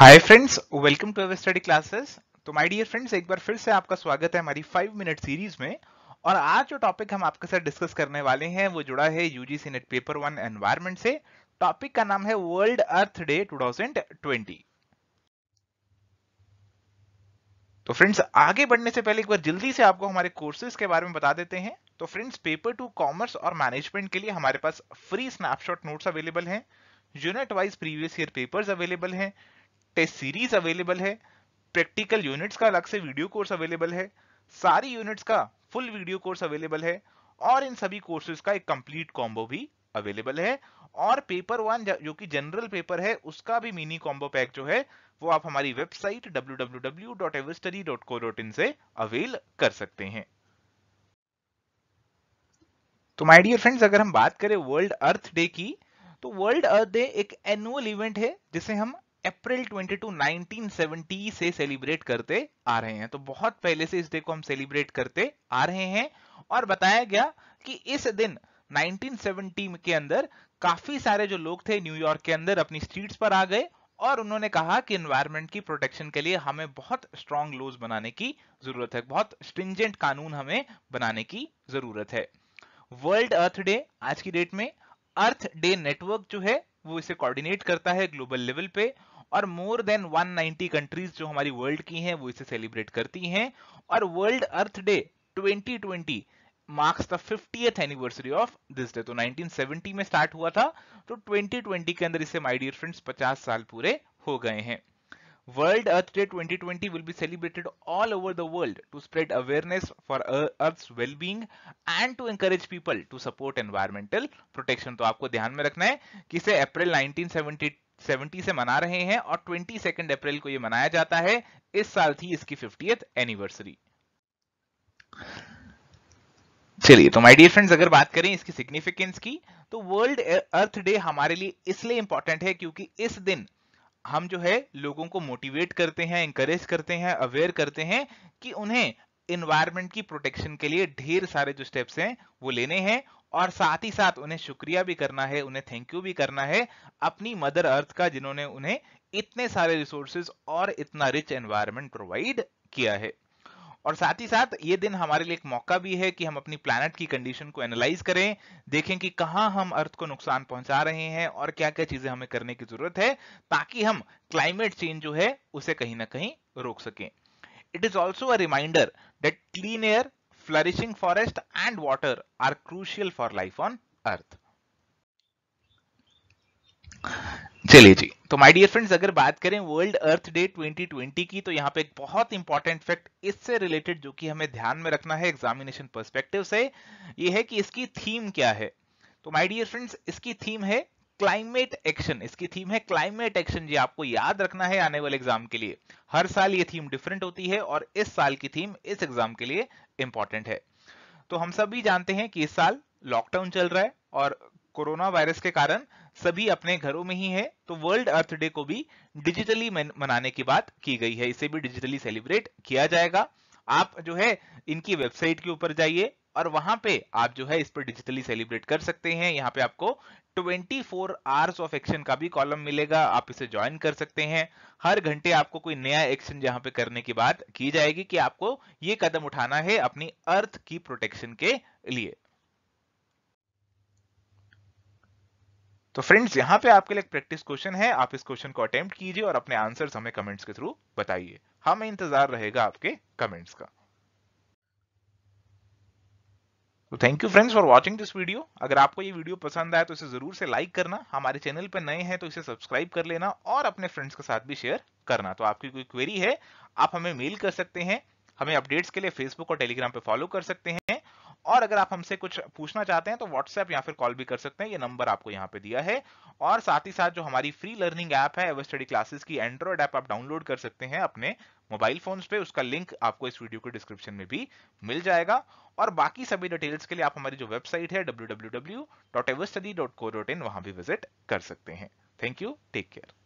Hi friends welcome to our study classes तो my dear friends एक बार फिर से आपका स्वागत है हमारी फाइव मिनट सीरीज में और आज जो टॉपिक हम आपके साथ डिस्कस करने वाले हैं वो जुड़ा है UGC NET paper one environment से टॉपिक का नाम है वर्ल्ड अर्थ डे 2020 तो फ्रेंड्स आगे बढ़ने से पहले एक बार जल्दी से आपको हमारे कोर्सेज के बारे में बता देते हैं तो फ्रेंड्स पेपर टू कॉमर्स और मैनेजमेंट के लिए हमारे पास फ्री स्नैपशॉट नोट्स अवेलेबल हैं unit wise previous year papers available हैं टेस्ट सीरीज अवेलेबल है प्रैक्टिकल यूनिट्स का अलग से वीडियो कोर्स अवेलेबल है सारी यूनिट्स का फुल वीडियो कोर्स अवेलेबल है और इन सभी कोर्सेज का एक कंप्लीट कॉम्बो भी अवेलेबल है और पेपर वन जो कि जनरल पेपर है उसका भी मिनी कॉम्बो पैक जो है वो आप हमारी वेबसाइट डब्ल्यू से अवेल कर सकते हैं तो माय डियर फ्रेंड्स अगर हम बात करें वर्ल्ड अर्थ डे की तो वर्ल्ड अर्थ डे एक एनुअल इवेंट है जिसे हम अप्रैल 22 1970 से सेलिब्रेट करते आ रहे हैं तो बहुत पहले से इस डे को हम सेलिब्रेट करते आ रहे हैं और बताया गया कि इस दिन 1970 के अंदर काफी सारे जो लोग थे न्यूयॉर्क के अंदर अपनी स्ट्रीट्स पर आ गए और उन्होंने कहा कि एनवायरमेंट की प्रोटेक्शन के लिए हमें बहुत स्ट्रांग लॉज बनाने की जरूरत है बहुत स्ट्रिंजेंट कानून हमें बनाने की जरूरत है वर्ल्ड अर्थ डे आज की डेट में अर्थ डे नेटवर्क जो है वो इसे कोऑर्डिनेट करता है ग्लोबल लेवल पे और मोर देन 190 कंट्रीज जो हमारी वर्ल्ड की हैं वो इसे सेलिब्रेट करती हैं और World Earth Day 2020 marks the fiftieth anniversary of this day तो 1970 में स्टार्ट हुआ था तो 2020 के अंदर इसे माय डियर फ्रेंड्स 50 साल पूरे हो गए हैं World Earth Day 2020 will be celebrated all over the world to spread awareness for Earth's well-being and to encourage people to support environmental protection. तो आपको ध्यान में रखना है कि इसे अप्रैल 1970 से मना रहे हैं और 22 अप्रैल को ये मनाया जाता है इस साल थी इसकी 50th एनिवर्सरी चलिए तो माय डियर फ्रेंड्स अगर बात करें इसकी सिग्निफिकेंस की तो वर्ल्ड अर्थ डे हमारे लिए इसलिए इंपॉर्टेंट है क्योंकि इस दिन हम जो है लोगों को मोटिवेट करते हैं इंकरेज करते हैं अवेयर करते हैं कि उन्हें इन्वायरमेंट की प्रोटेक्शन के लिए ढेर सारे जो स्टेप्स हैं वो लेने हैं और साथ ही साथ उन्हें शुक्रिया भी करना है उन्हें थैंक यू भी करना है अपनी मदर अर्थ का जिन्होंने उन्हें इतने सारे रिसोर्सेज और इतना रिच एनवायरमेंट प्रोवाइड किया है और साथ ही साथ ये दिन हमारे लिए एक मौका भी है कि हम अपनी प्लानट की कंडीशन को एनालाइज करें देखें कि कहाँ हम अर्थ को नुकसान पहुंचा रहे हैं और क्या क्या चीजें हमें करने की जरूरत है ताकि हम क्लाइमेट चेंज जो है उसे कहीं ना कहीं रोक सकें it is also a reminder that clean air flourishing forest and water are crucial for life on earth चलिए जी तो माय डियर फ्रेंड्स अगर बात करें वर्ल्ड अर्थ डे 2020 की तो यहाँ पे एक बहुत इंपॉर्टेंट फैक्ट इससे रिलेटेड जो कि हमें ध्यान में रखना है एग्जामिनेशन पर्सपेक्टिव से ये है कि इसकी थीम क्या है तो माय डियर फ्रेंड्स इसकी थीम है क्लाइमेट एक्शन इसकी थीम है क्लाइमेट एक्शन जी आपको याद रखना है आने वाले एग्जाम के लिए हर साल ये थीम डिफरेंट होती है और इस साल की थीम इस एग्जाम के लिए इंपॉर्टेंट है तो हम सभी जानते हैं कि इस साल लॉकडाउन चल रहा है और कोरोना वायरस के कारण सभी अपने घरों में ही है तो वर्ल्ड अर्थ डे को भी डिजिटली मनाने की बात की गई है इसे भी डिजिटली सेलिब्रेट किया जाएगा आप जो है इनकी वेबसाइट के ऊपर जाइए और वहां पे आप जो है इस पर डिजिटली सेलिब्रेट कर सकते हैं यहाँ पे आपको 24 फोर आवर्स ऑफ एक्शन का भी कॉलम मिलेगा आप इसे ज्वाइन कर सकते हैं हर घंटे आपको कोई नया एक्शन यहाँ पे करने की बात की जाएगी कि आपको ये कदम उठाना है अपनी अर्थ की प्रोटेक्शन के लिए तो फ्रेंड्स यहाँ पे आपके लिए एक प्रैक्टिस क्वेश्चन है आप इस क्वेश्चन को अटेम्प्ट कीजिए और अपने आंसर्स हमें कमेंट्स के थ्रू बताइए हमें इंतजार रहेगा आपके कमेंट्स का तो thank you friends for watching this video अगर आपको ये वीडियो पसंद आया तो इसे जरूर से लाइक करना हमारे चैनल पर नए हैं तो इसे सब्सक्राइब कर लेना और अपने फ्रेंड्स के साथ भी शेयर करना तो आपकी कोई क्वेरी है आप हमें मेल कर सकते हैं हमें अपडेट्स के लिए फेसबुक और टेलीग्राम पर फॉलो कर सकते हैं और अगर आप हमसे कुछ पूछना चाहते हैं तो व्हाट्सएप या फिर कॉल भी कर सकते हैं ये नंबर आपको यहाँ पे दिया है और साथ ही साथ जो हमारी फ्री लर्निंग ऐप है एवर स्टडी क्लासेस की एंड्रॉइड ऐप आप डाउनलोड कर सकते हैं अपने मोबाइल फोन्स पे उसका लिंक आपको इस वीडियो के डिस्क्रिप्शन में भी मिल जाएगा और बाकी सभी डिटेल्स के लिए आप हमारी जो वेबसाइट है W W W dot Ever Study dot co dot in वहां भी विजिट कर सकते हैं थैंक यू टेक केयर